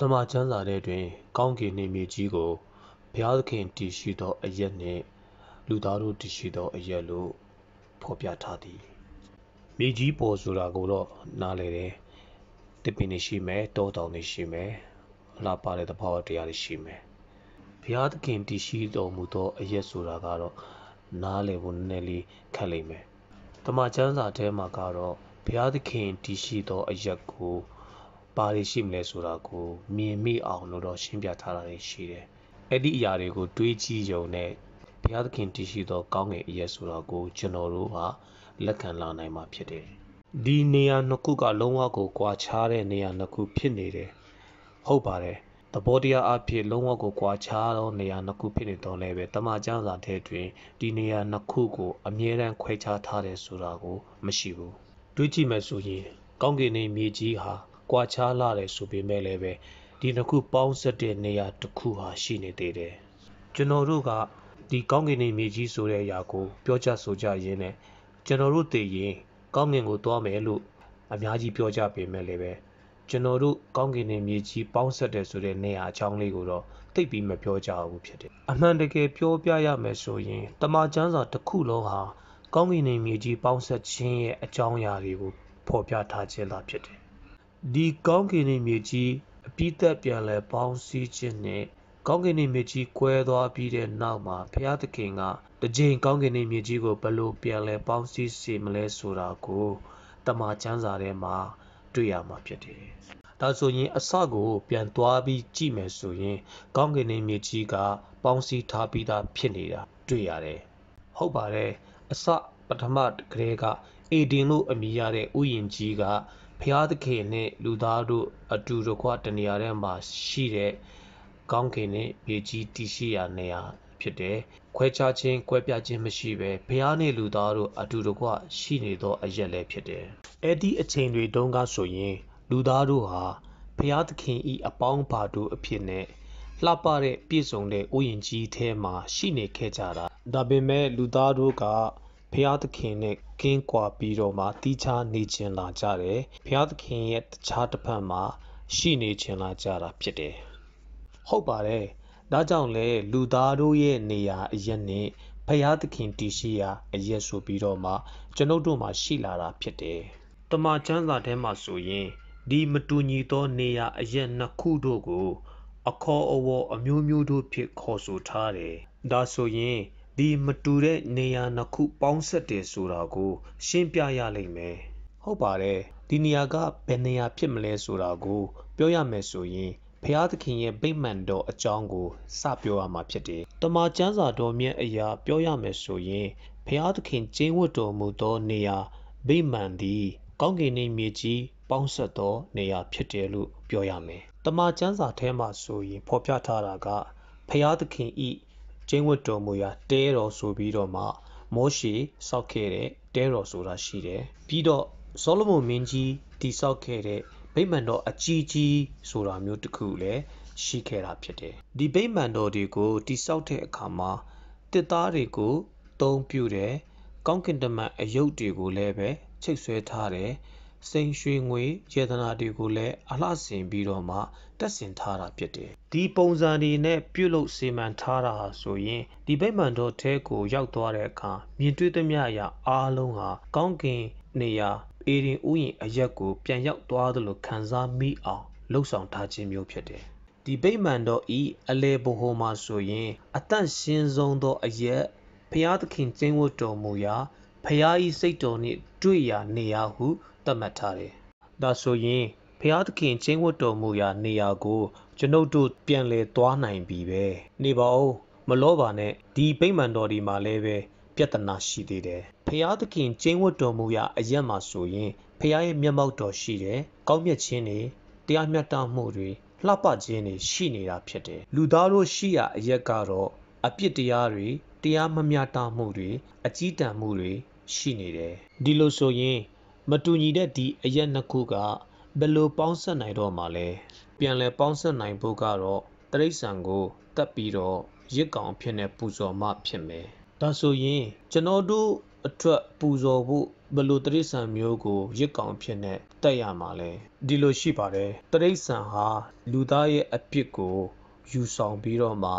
သမ္မာကျမ်းစာထဲတွင် ကောင်းကင်နှင့်မြေကြီးကိုဘုရားသခင်တည်ရှိသောအရပ်နှင့် လူသားတို့တည်ရှိသော အရပ်လို့ဖော်ပြထားသည်။မြေကြီးပေါ်ဆိုတာကိုတော့နားလည်တယ်။သစ်ပင်တွေရှိမယ်။တောတောင်တွေရှိမယ်။အလှပတဲ့သဘာဝတရားတွေရှိမယ်။ဘုရားသခင်တည်ရှိတော်မူသောအရပ်ဆိုတာကတော့နားလည်ဖို့နည်းနည်းလေးခက်လိမ့်မယ်။သမ္မာကျမ်းစာထဲမှာကတော့ဘုရားသခင်တည်ရှိသောအရပ်ကိုဘာတွေရှိမလဲဆိုတာကိုမြင်မိအောင်လို့တော့ရှင်းပြထားတာတွေရှိတယ်။အဲ့ဒီအရာတွေကို တွေးကြည့်ရုံနဲ့ဘုရားသခင်တည်ရှိသောကောင်းငင်အရက်ဆိုတာကိုကျွန်တော်တို့ကလက်ခံလာနိုင်မှာဖြစ်တယ်။ဒီနေရာနှစ်ခုကလုံးဝကိုကွာခြားတဲ့နေရာနှစ်ခုဖြစ်နေတယ်။ဟုတ်ပါတယ်။သဘောတရားအဖြစ်လုံးဝကိုကွာခြားသောနေရာနှစ်ခုဖြစ်နေတော့လည်းပဲတမန်ကျမ်းစာထဲတွင်ဒီနေရာနှစ်ခုကို အမြဲတမ်းခွဲခြားထားတယ်ဆိုတာကို မရှိဘူး။တွေးကြည့်မယ်ဆိုရင်ကောင်းကင်နဲ့မြေကြီးဟာကွာခြားလာတယ်ဆိုပေမဲ့လည်းပဲဒီနှစ်ခုပေါင်းဆက်တဲ့နေရာတစ်ခုဟာရှိနေသေးတယ်ကျွန်တော်တို့ကဒီကောင်းကင်နေမြေကြီးဆိုတဲ့အရာကိုပြောကြဆိုကြရင်းနဲ့ကျွန်တော်တို့တည်ရင်ကောင်းကင်ကိုသွားမယ်လို့အများကြီးပြောကြပေမဲ့လည်းပဲကျွန်တော်တို့ကောင်းကင်နေမြေကြီးပေါင်းဆက်တယ်ဆိုတဲ့နေရာအကြောင်းလေးကိုတော့သိပြီးမပြောကြဘူးဖြစ်တယ်။အမှန်တကယ်ပြောပြရမယ်ဆိုရင်တမချန်းစာတစ်ခုလုံးဟာကောင်းကင်နေမြေကြီးပေါင်းဆက်ခြင်းရဲ့အကြောင်းအရာတွေကိုဖော်ပြထားခြင်းသာဖြစ်တယ်ဒီကောင်းကင်နှင့်မြေကြီးအပြီးသက်ပြန်လည်ပေါင်းစည်းခြင်းနှင့်ကောင်းကင်နှင့်မြေကြီးကွဲသွားပြီးတဲ့နောက်မှာဘုရားသခင်ကတကြိမ်ကောင်းကင်နှင့်မြေကြီးကိုဘလို့ပြန်လည်ပေါင်းစည်းစေမလဲဆိုတာကိုတမန်ကျမ်းစာထဲမှာတွေ့ရမှာဖြစ်တယ်။ဒါဆိုရင် အစကို ပြန်သွားပြီးကြည့်မယ်ဆိုရင် ကောင်းကင်နှင့်မြေကြီးကပေါင်းစည်းထားပြီးသားဖြစ်နေတာတွေ့ရတယ်။ဟုတ်ပါတယ်။အစပထမကတည်းကအေဒင်လို့အမည်ရတဲ့ဥယျာဉ်ကြီးကဘုရားသခင်နှင့်လူသားတို့အတူတကွတနေရာထဲမှာရှိတဲ့ကောင်းကင်နှင့်မြေကြီးတည်ရှိရာနေရာဖြစ်တယ်။ခွဲခြားခြင်း၊ကွဲပြားခြင်းမရှိဘဲဘုရားနှင့်လူသားတို့အတူတကွရှိနေသောအရက်လည်းဖြစ်တယ်။အဲ့ဒီအချိန်တွေတုန်းကဆိုရင် လူသားတို့ဟာဘုရားသခင်၏အပေါင်းပါတို့အဖြစ်နဲ့လှပတဲ့ပြည့်စုံတဲ့ဥယျာဉ်ကြီးထဲမှာရှိနေခဲ့ကြတာ။ဒါပေမဲ့လူသားတို့ကဘုရားသခင်နဲ့ကင်းကွာပြီးတော့မှတီးခြားနေခြင်းလာကြတယ်ဘုရားသခင်ရဲ့တခြားတစ်ဖက်မှာ ရှိနေခြင်းလာကြတာဖြစ်တယ်ဟုတ်ပါတယ်ဒါကြောင့်လေလူသားတို့ရဲ့နေရာ အရက်နဲ့ဘုရားသခင်တည်ရှိရာ အရက်ဆိုပြီးတော့မှကျွန်ုပ်တို့မှာရှိလာတာဖြစ်တယ်တမန်ကျမ်းစာထဲမှာဆိုရင်ဒီမတူညီသောနေရာ အရက်နှစ်ခုတို့ကို အခေါ်အဝေါ်အမျိုးမျိုးတို့ဖြင့်ခေါ်ဆိုထားတယ်ဒါဆိုရင်ဒီမတူတဲ့နေရာနှစ်ခုပေါင်းစပ်တယ်ဆိုတာကိုရှင်းပြရလိမ့်မယ်။ဟုတ်ပါတယ်။ဒီနေရာကဘယ်နေရာဖြစ်မလဲဆိုတာကိုပြောရမယ်ဆိုရင်ဘုရားသခင်ရဲ့ဗိမာန်တော်အကြောင်းကိုစပြောရမှာဖြစ်တယ်။တမန်ကျမ်းစာတော်မြတ်အရာ ပြောရမယ်ဆိုရင်ဘုရားသခင်ကျင်းဝတ်တော်မူသောနေရာဗိမာန်သည်ကောင်းကင်နှင့်မြေကြီး ပေါင်းစပ်သောနေရာဖြစ်တယ်လို့ပြောရမယ်။တမန်ကျမ်းစာထဲမှာဆိုရင် ဖော်ပြထားတာကဘုရားသခင်၏ကျင်းဝတ်တော်မူရာတဲတော်ဆိုပြီးတော့မှမောရှေစောက်ခဲ့တဲ့တဲတော်ဆိုတာရှိတယ်ပြီးတော့ဆောလမုန်မင်းကြီးတည်ဆောက်ခဲ့တဲ့ဗိမာန်တော်အကြီးကြီးဆိုတာမျိုးတစ်ခုလည်းရှိခဲ့တာဖြစ်တယ်ဒီဗိမာန်တော်တွေကိုတည်ဆောက်တဲ့အခါမှာတစ်သားတွေကိုတုံးပြူတယ်ကောင်းကင်တမန်အယုတ်တွေကိုလည်းပဲချိတ်ဆွဲထားတယ်စိန်ရွှေငွေရတနာတွေကိုလည်းအလှဆင်ပြီးတော့မှတပ်ဆင်ထားတာဖြစ်တယ်။ဒီပုံစံတွေနဲ့ပြုလုပ်စီမံထားတာဟာဆိုရင်ဒီဗိမာန်တော်ထဲကိုရောက်သွားတဲ့အခါမြင်တွေ့သမျှအရာအားလုံးဟာကောင်းကင်နေရာအေရင်ဥယျာဉ်အရက်ကို ပြန်ရောက်သွားသလိုခံစားမိအောင်လှုပ်ဆောင်ထားခြင်းမျိုးဖြစ်တယ်။ဒီဗိမာန်တော်ဤအလေဘဟိုမှာဆိုရင်အတန့်ရှင်းဆုံးသောအရက်ဖျားသခင်ကျင်းဝတ်တော်မူရာဖရာ၏စိတ်တော်နှင့် တွေ့ရာနေရာဟုသတ်မှတ်ထားတယ်။ဒါဆိုရင်ဖရာသခင်ချင်းဝတ်တော်မူရာနေရာကို ကျွန်ုပ်တို့ပြန်လည်သွားနိုင်ပြီပဲ။နေပါဦးမလောပါနဲ့ဒီပိမှန်တော်ဒီမှာလည်းပဲပြဿနာရှိသေးတယ်။ဖရာသခင်ချင်းဝတ်တော်မူရာအရက်မှာဆိုရင်ဖရာရဲ့မျက်မှောက်တော်ရှိတယ်။ကောင်းမြတ်ခြင်းတွေတရားမျှတမှုတွေလှပခြင်းတွေရှိနေတာဖြစ်တယ်။လူသားတို့ရှိရာအရက်ကတော့အပြစ်တရားတွေတရားမမျှတမှုတွေအကြီးတန်းမှုတွေရှိနေတယ်ဒီလိုဆိုရင် မတူညီတဲ့ဒီအရက်နှစ်ခုကဘယ်လိုပေါင်းစပ်နိုင်တော့မှာလဲပြန်လည်ပေါင်းစပ်နိုင်ဖို့ကတော့တရိษံကိုတတ်ပြီးတော့ရစ်ကောင်ဖြစ်နေပူဇော်မှဖြစ်မယ်ဒါဆိုရင်ကျွန်တော်တို့အထွက်ပူဇော်ဖို့ဘလို့တရိษံမျိုးကိုရစ်ကောင်ဖြစ်နေတတ်ရမှာလဲဒီလိုရှိပါတယ်တရိษံဟာလူသားရဲ့အပြစ်ကို ယူဆောင်ပြီးတော့မှ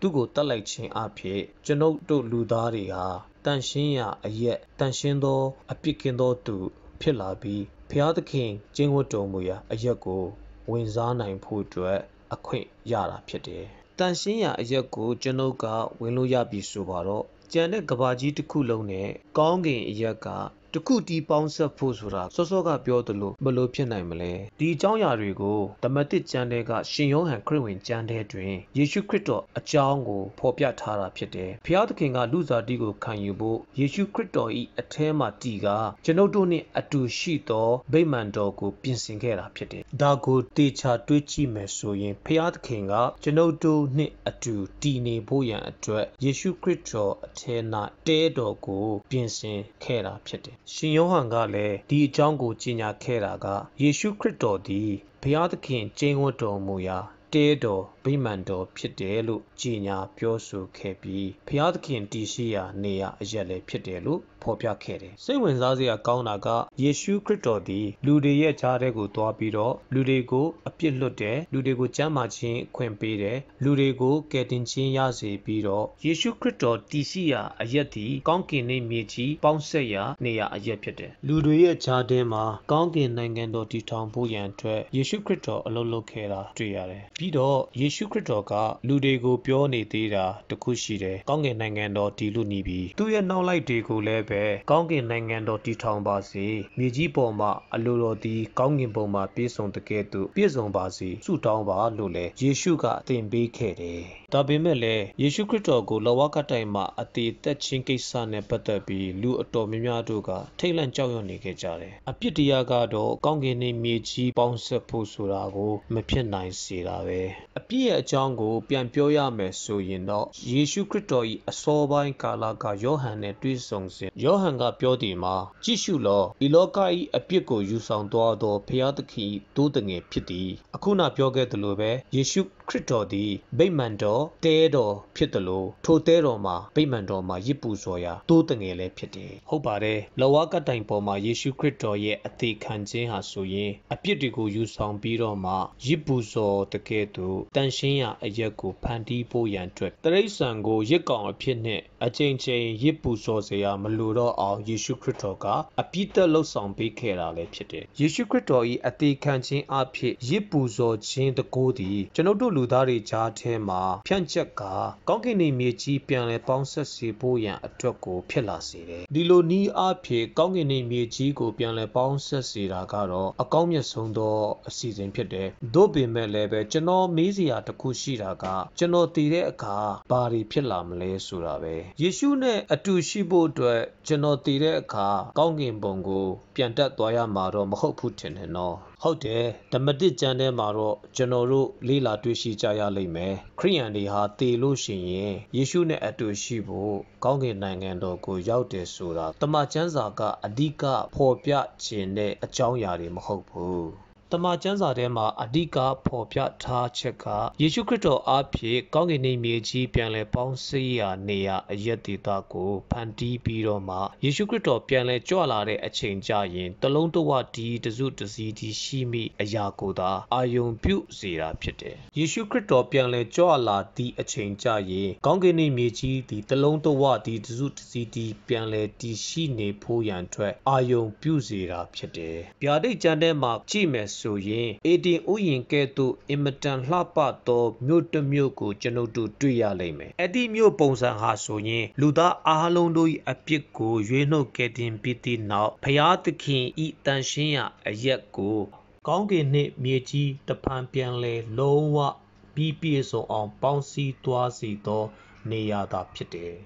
သူ့ကိုတတ်လိုက်ခြင်းအဖြစ်ကျွန်ုပ်တို့လူသားတွေဟာတန်ရှင်းရာအရက်တန်ရှင်းသော အပြစ်ကင်းသောသူ ဖြစ်လာပြီးဖျားသခင်ကျင့်ဝတ်တော်မူရာ အရက်ကို ဝင်စားနိုင်ဖို့အတွက်အခွင့်ရတာဖြစ်တယ်။တန်ရှင်းရာအရက်ကိုကျွန်ုပ်ကဝင်လို့ရပြီဆိုပါတော့ကျန်တဲ့ကဘာကြီးတစ်ခုလုံးနဲ့ကောင်းကင်အရက်ကတခုတီးပေါင်းဆက်ဖို့ဆိုတာစောစောကပြောသလိုဘလို့ဖြစ်နိုင်မလဲဒီအကြောင်းအရာတွေကိုသမတစ်ကျမ်းထဲကရှင်ယောဟန်ခရစ်ဝင်ကျမ်းထဲတွင်ယေရှုခရစ်တော်အကြောင်းကိုဖော်ပြထားတာဖြစ်တယ်ဖျားသခင်က လူစားတီးကိုခံယူဖို့ယေရှုခရစ်တော်၏အထဲမှတီးကကျွန်ုပ်တို့နှင့်အတူရှိသောဗိမာန်တော်ကိုပြင်ဆင်ခဲ့တာဖြစ်တယ်ဒါကိုတေချာတွေးကြည့်မယ်ဆိုရင်ဖျားသခင်က ကျွန်ုပ်တို့နှင့်အတူတည်နေဖို့ရန်အတွက်ယေရှုခရစ်တော်အထဲ၌တဲတော်ကို ပြင်ဆင်ခဲ့တာဖြစ်တယ်ရှင်ယောဟန်ကလည်းဒီအကြောင်းကိုကြေညာခဲ့တာကယေရှုခရစ်တော်သည်ဘုရားသခင်ကျင့်ဝတ်တော်မူရာတဲတော်ဗိမာန်တော်ဖြစ်တယ်လို့ကြေညာပြောဆိုခဲ့ပြီးဘုရားသခင်တည်ရှိရာနေရာအရက်လည်းဖြစ်တယ်လို့ဖော်ပြခဲ့တယ်။စိတ်ဝင်စားစရာကောင်းတာကယေရှုခရစ်တော်သည်လူတွေရဲ့ကြားထဲကိုသွားပြီးတော့လူတွေကိုအပြစ်လွတ်တယ်လူတွေကိုကျမ်းမာခြင်းခွင့်ပေးတယ်လူတွေကိုကယ်တင်ခြင်းရစေပြီးတော့ယေရှုခရစ်တော်တည်ရှိရာအရက်သည်ကောင်းကင်နှင့်မြေကြီးပေါင်းဆက်ရာနေရာအရက်ဖြစ်တယ်။လူတွေရဲ့ကြားထဲမှာကောင်းကင်နိုင်ငံတော်တည်ထောင်ဖို့ရန်အတွက်ယေရှုခရစ်တော်အလုပ်လုပ်ခဲ့တာတွေ့ရတယ်။ပြီးတော့ယေရှုခရစ်တော်ကလူတွေကိုပြောနေသေးတာတခုရှိတယ်။ကောင်းကင်နိုင်ငံတော်တည်လို့နေပြီ။သူ့ရဲ့နောက်လိုက်တွေကိုလည်းပဲပဲကောင်းကင်နိုင်ငံတော်တည်ထောင်ပါစေမြေကြီးပေါ်မှာအလိုတော်သည် ကောင်းကင်ဘုံမှာပြည့်စုံတကယ်သို့ပြည့်စုံပါစေဆုတောင်းပါလို့လည်းယေရှုကသင်ပေးခဲ့တယ်ဒါပေမဲ့လည်းယေရှုခရစ်တော်ကိုလောကတိုင်မှာအသေးသက်ချင်းကိစ္စနဲ့ပတ်သက်ပြီးလူအတော်များများတို့ကထိတ်လန့်ကြောက်ရွံ့နေခဲ့ကြတယ်အပြစ်တရားကတော့ကောင်းကင်နဲ့မြေကြီးပေါင်းဆက်ဖို့ဆိုတာကိုမဖြစ်နိုင်စေတာပဲအပြစ်ရဲ့အကြောင်းကို ပြန်ပြောရမယ်ဆိုရင်တော့ယေရှုခရစ်တော်၏အစောပိုင်းကာလကယောဟန်နဲ့တွေ့ဆုံစဉ်ယောဟန်ကပြောသည်မှာကြည့်ရှုလော့ဤလောက၏အပြစ်ကိုယူဆောင်သွားသောဖျားသခင်ဒုတငယ်ဖြစ်သည် အခုနပြောခဲ့သလိုပဲယေရှုခရစ်တော်သည်ဗိမာန်တော်တဲတော်ဖြစ်သလိုထိုတဲတော်မှာဗိမာန်တော်မှာရစ်ပူဇော်ရာတိုးတငယ်လည်းဖြစ်တယ်။ဟုတ်ပါတယ်။လောဝါကတိုင်ပေါ်မှာယေရှုခရစ်တော်ရဲ့အသေးခံခြင်းဟာဆိုရင်အပြစ်တွေကိုယူဆောင်ပြီးတော့မှရစ်ပူဇော်တကယ်သို့တန်ရှင်းရာအရက်ကိုဖန်တီးဖို့ရန်အတွက်တရိษံကိုရစ်ကောင်အဖြစ်နဲ့အချိန်ချင်းရစ်ပူဇော်စရာမလိုတော့အောင်ယေရှုခရစ်တော်ကအပြစ်သက်လှုပ်ဆောင်ပေးခဲ့တာလည်းဖြစ်တယ်။ယေရှုခရစ်တော်၏အသေးခံခြင်းအဖြစ်ရစ်ပူဇော်ခြင်းတကူသည်ကျွန်ုပ်တို့လူသားတွေကြားထဲမှာဖြန့်ချက်ကကောင်းကင်နေမြေကြီးပြန်လည်ပေါင်းဆက်စေဖို့ရန်အတွက်ကိုဖြစ်လာစေတယ်။ဒီလိုနီးအဖြစ်ကောင်းကင်နေမြေကြီးကို ပြန်လည်ပေါင်းဆက်စေတာကတော့အကောင်းမြတ်ဆုံးသောအစီအစဉ်ဖြစ်တယ်။သို့ပေမဲ့လည်းပဲကျွန်တော်မေးစရာတစ်ခုရှိတာကကျွန်တော်တည်တဲ့အခါဘာတွေဖြစ်လာမလဲဆိုတာပဲ။ယေရှုနဲ့အတူရှိဖို့အတွက်ကျွန်တော်တည်တဲ့အခါကောင်းကင်ဘုံကိုပြန်တက်သွားရမှာတော့မဟုတ်ဘူးထင်တယ်နော်။ဟုတ်တယ်ဓမ္မတိကျမ်းထဲမှာတော့ကျွန်တော်တို့လေ့လာတွေ့ရှိကြရလိမ့်မယ်ခရိယန်တွေဟာသေလို့ရှိရင်ယေရှုနဲ့အတူရှိဖို့ကောင်းကင်နိုင်ငံတော်ကိုရောက်တယ်ဆိုတာတမန်ကျမ်းစာကအဓိကဖော်ပြခြင်းတဲ့အကြောင်းအရာတွေမဟုတ်ဘူးသမ္မာကျမ်းစာထဲမှာအဓိကဖော်ပြထားချက်ကယေရှုခရစ်တော်အားဖြင့်ကောင်းကင်နှင့်မြေကြီးပြန်လည်ပေါင်းစည်းရာနေရာအယက်ဒေသကိုဖန်တီးပြီးတော့မှယေရှုခရစ်တော်ပြန်လည်ကြွလာတဲ့အချိန်ကြရင်တလုံးတဝဒီတစုတစည်းဒီရှိမိအရာကိုသာအာယုံပြုစေတာဖြစ်တယ်။ယေရှုခရစ်တော်ပြန်လည်ကြွလာသည့်အချိန်ကြရင်ကောင်းကင်နှင့်မြေကြီးဒီတလုံးတဝဒီတစုတစည်းဒီပြန်လည်တည်ရှိနေဖို့ရန်အတွက်အာယုံပြုစေတာဖြစ်တယ်။ဗျာဒိတ်ကျမ်းထဲမှာကြည့်မယ်ဆိုရင်အေတင်ဥယျင်ကဲ့သို့အင်မတန်လှပသောမြို့တစ်မြို့ကိုကျွန်ုပ်တို့တွေ့ရလိမ့်မယ်။အဲ့ဒီမြို့ပုံစံဟာဆိုရင် လူသားအားလုံးတို့၏အပြစ်ကိုရွေးနှုတ်ကယ်တင်ပြီးသည့်နောက်ဖျားသခင်ဤတန်ရှင်းရာအရက်ကိုကောင်းကင်နှင့်မြေကြီးတဖန်ပြန်လဲလုံးဝပြီးပြည့်စုံအောင်ပေါင်းစည်းသွားစေသော နေရာသာဖြစ်တယ်။